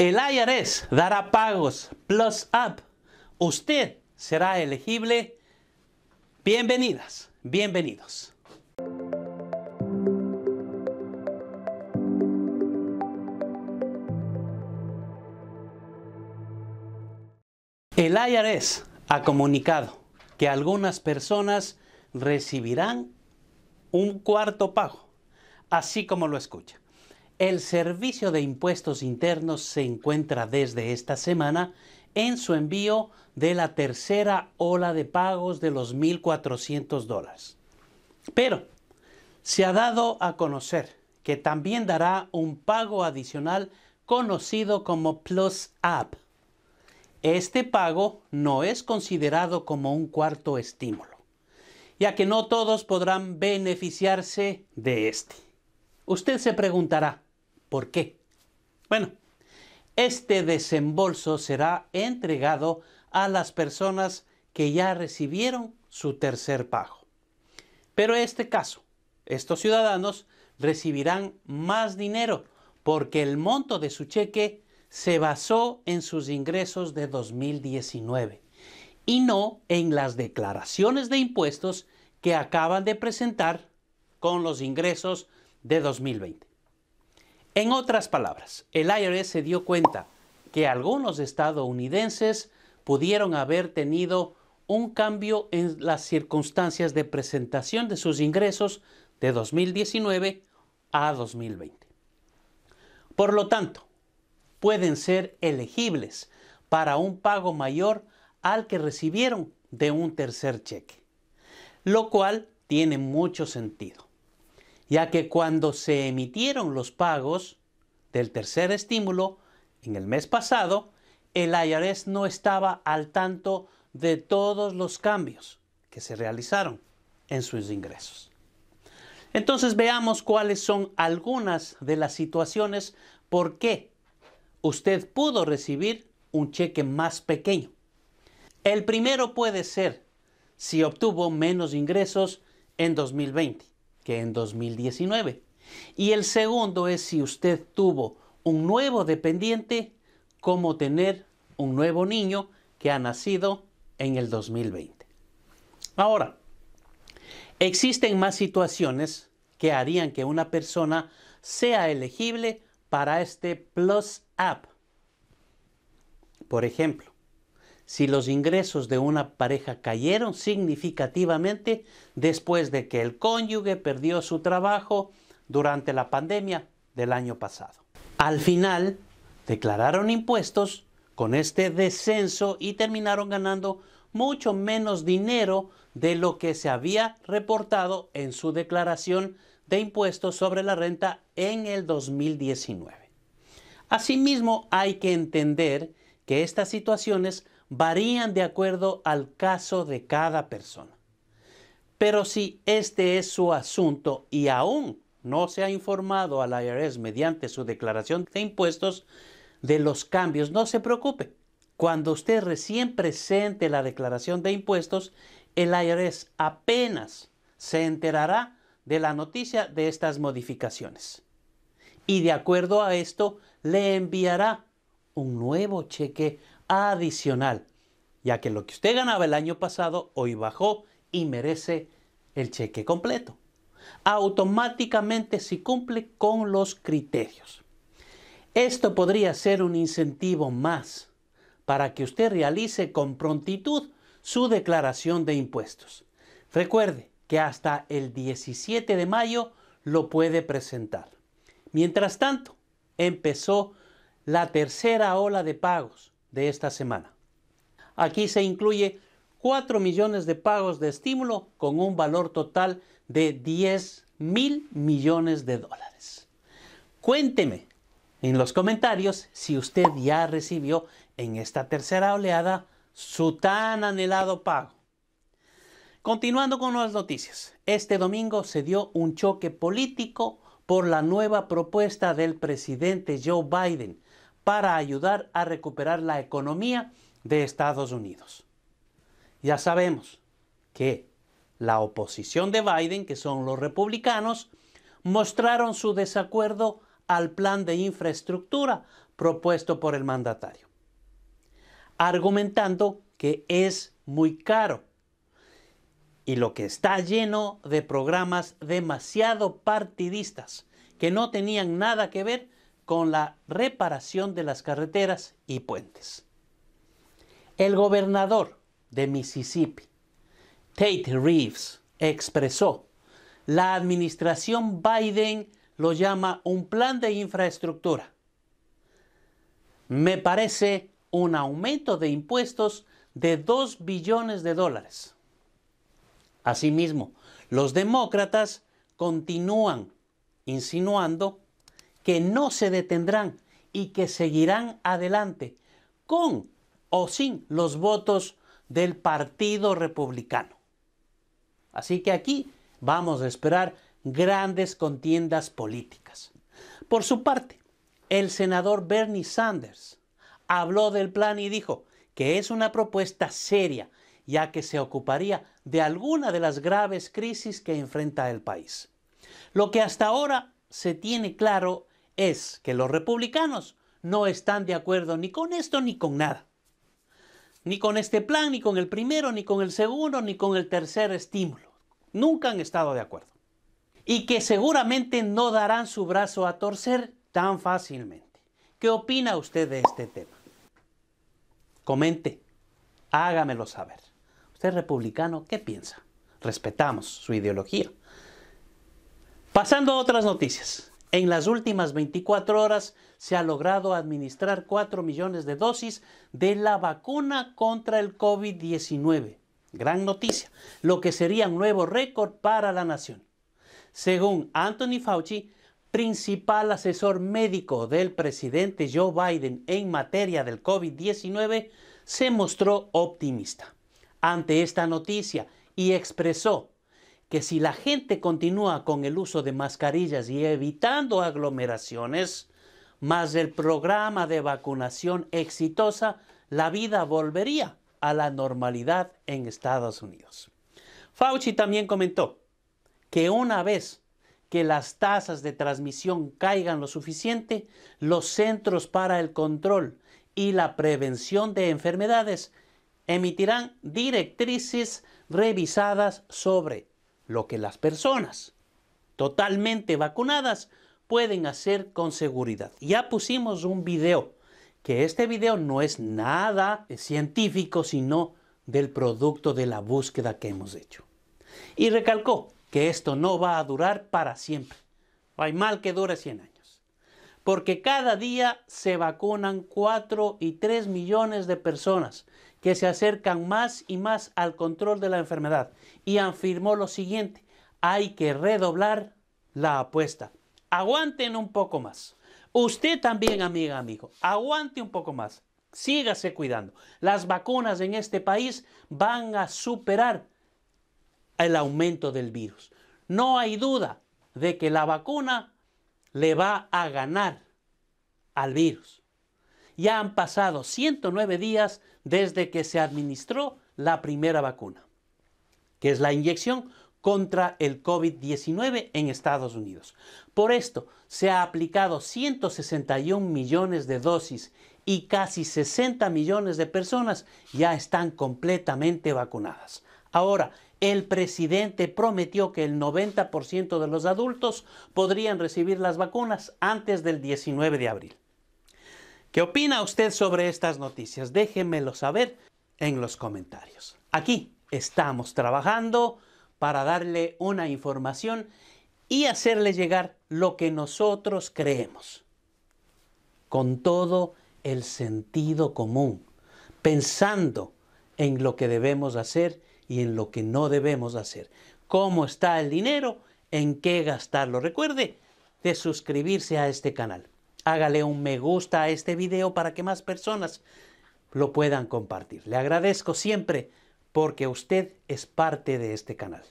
El IRS dará pagos plus up. Usted será elegible. Bienvenidas, bienvenidos. El IRS ha comunicado que algunas personas recibirán un cuarto pago, así como lo escucha. El Servicio de Impuestos Internos se encuentra desde esta semana en su envío de la tercera ola de pagos de los 1.400 dólares. Pero se ha dado a conocer que también dará un pago adicional conocido como Plus App. Este pago no es considerado como un cuarto estímulo, ya que no todos podrán beneficiarse de este. Usted se preguntará, ¿Por qué? Bueno, este desembolso será entregado a las personas que ya recibieron su tercer pago. Pero en este caso, estos ciudadanos recibirán más dinero porque el monto de su cheque se basó en sus ingresos de 2019 y no en las declaraciones de impuestos que acaban de presentar con los ingresos de 2020. En otras palabras, el IRS se dio cuenta que algunos estadounidenses pudieron haber tenido un cambio en las circunstancias de presentación de sus ingresos de 2019 a 2020. Por lo tanto, pueden ser elegibles para un pago mayor al que recibieron de un tercer cheque, lo cual tiene mucho sentido ya que cuando se emitieron los pagos del tercer estímulo en el mes pasado, el IRS no estaba al tanto de todos los cambios que se realizaron en sus ingresos. Entonces veamos cuáles son algunas de las situaciones por qué usted pudo recibir un cheque más pequeño. El primero puede ser si obtuvo menos ingresos en 2020 en 2019. Y el segundo es si usted tuvo un nuevo dependiente, como tener un nuevo niño que ha nacido en el 2020. Ahora, existen más situaciones que harían que una persona sea elegible para este Plus App. Por ejemplo, si los ingresos de una pareja cayeron significativamente después de que el cónyuge perdió su trabajo durante la pandemia del año pasado. Al final, declararon impuestos con este descenso y terminaron ganando mucho menos dinero de lo que se había reportado en su declaración de impuestos sobre la renta en el 2019. Asimismo, hay que entender que estas situaciones varían de acuerdo al caso de cada persona. Pero si este es su asunto y aún no se ha informado al IRS mediante su declaración de impuestos de los cambios, no se preocupe. Cuando usted recién presente la declaración de impuestos, el IRS apenas se enterará de la noticia de estas modificaciones. Y de acuerdo a esto, le enviará un nuevo cheque adicional, ya que lo que usted ganaba el año pasado hoy bajó y merece el cheque completo. Automáticamente si cumple con los criterios. Esto podría ser un incentivo más para que usted realice con prontitud su declaración de impuestos. Recuerde que hasta el 17 de mayo lo puede presentar. Mientras tanto, empezó la tercera ola de pagos de esta semana. Aquí se incluye 4 millones de pagos de estímulo con un valor total de 10 mil millones de dólares. Cuénteme en los comentarios si usted ya recibió en esta tercera oleada su tan anhelado pago. Continuando con las noticias, este domingo se dio un choque político por la nueva propuesta del presidente Joe Biden para ayudar a recuperar la economía de Estados Unidos. Ya sabemos que la oposición de Biden, que son los republicanos, mostraron su desacuerdo al plan de infraestructura propuesto por el mandatario, argumentando que es muy caro y lo que está lleno de programas demasiado partidistas que no tenían nada que ver con la reparación de las carreteras y puentes. El gobernador de Mississippi, Tate Reeves, expresó, la administración Biden lo llama un plan de infraestructura. Me parece un aumento de impuestos de 2 billones de dólares. Asimismo, los demócratas continúan insinuando que no se detendrán y que seguirán adelante con o sin los votos del Partido Republicano. Así que aquí vamos a esperar grandes contiendas políticas. Por su parte, el senador Bernie Sanders habló del plan y dijo que es una propuesta seria, ya que se ocuparía de alguna de las graves crisis que enfrenta el país. Lo que hasta ahora se tiene claro es que los republicanos no están de acuerdo ni con esto ni con nada. Ni con este plan, ni con el primero, ni con el segundo, ni con el tercer estímulo. Nunca han estado de acuerdo. Y que seguramente no darán su brazo a torcer tan fácilmente. ¿Qué opina usted de este tema? Comente, hágamelo saber. Usted republicano, ¿qué piensa? Respetamos su ideología. Pasando a otras noticias. En las últimas 24 horas se ha logrado administrar 4 millones de dosis de la vacuna contra el COVID-19. Gran noticia, lo que sería un nuevo récord para la nación. Según Anthony Fauci, principal asesor médico del presidente Joe Biden en materia del COVID-19, se mostró optimista ante esta noticia y expresó que si la gente continúa con el uso de mascarillas y evitando aglomeraciones, más el programa de vacunación exitosa, la vida volvería a la normalidad en Estados Unidos. Fauci también comentó que una vez que las tasas de transmisión caigan lo suficiente, los Centros para el Control y la Prevención de Enfermedades emitirán directrices revisadas sobre lo que las personas totalmente vacunadas pueden hacer con seguridad. Ya pusimos un video, que este video no es nada científico, sino del producto de la búsqueda que hemos hecho. Y recalcó que esto no va a durar para siempre. Hay mal que dure 100 años. Porque cada día se vacunan 4 y 3 millones de personas que se acercan más y más al control de la enfermedad y afirmó lo siguiente, hay que redoblar la apuesta. Aguanten un poco más. Usted también, amiga, amigo, aguante un poco más. Sígase cuidando. Las vacunas en este país van a superar el aumento del virus. No hay duda de que la vacuna le va a ganar al virus ya han pasado 109 días desde que se administró la primera vacuna, que es la inyección contra el COVID-19 en Estados Unidos. Por esto, se ha aplicado 161 millones de dosis y casi 60 millones de personas ya están completamente vacunadas. Ahora, el presidente prometió que el 90% de los adultos podrían recibir las vacunas antes del 19 de abril. ¿Qué opina usted sobre estas noticias? Déjenmelo saber en los comentarios. Aquí estamos trabajando para darle una información y hacerle llegar lo que nosotros creemos. Con todo el sentido común, pensando en lo que debemos hacer y en lo que no debemos hacer. ¿Cómo está el dinero? ¿En qué gastarlo? Recuerde de suscribirse a este canal hágale un me gusta a este video para que más personas lo puedan compartir. Le agradezco siempre porque usted es parte de este canal.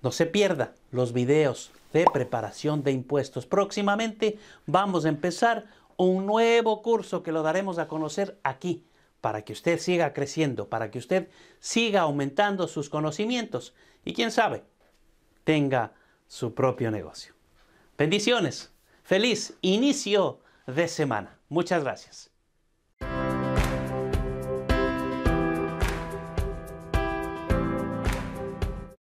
No se pierda los videos de preparación de impuestos. Próximamente vamos a empezar un nuevo curso que lo daremos a conocer aquí para que usted siga creciendo, para que usted siga aumentando sus conocimientos y quién sabe, tenga su propio negocio. Bendiciones. Feliz inicio de semana. Muchas gracias.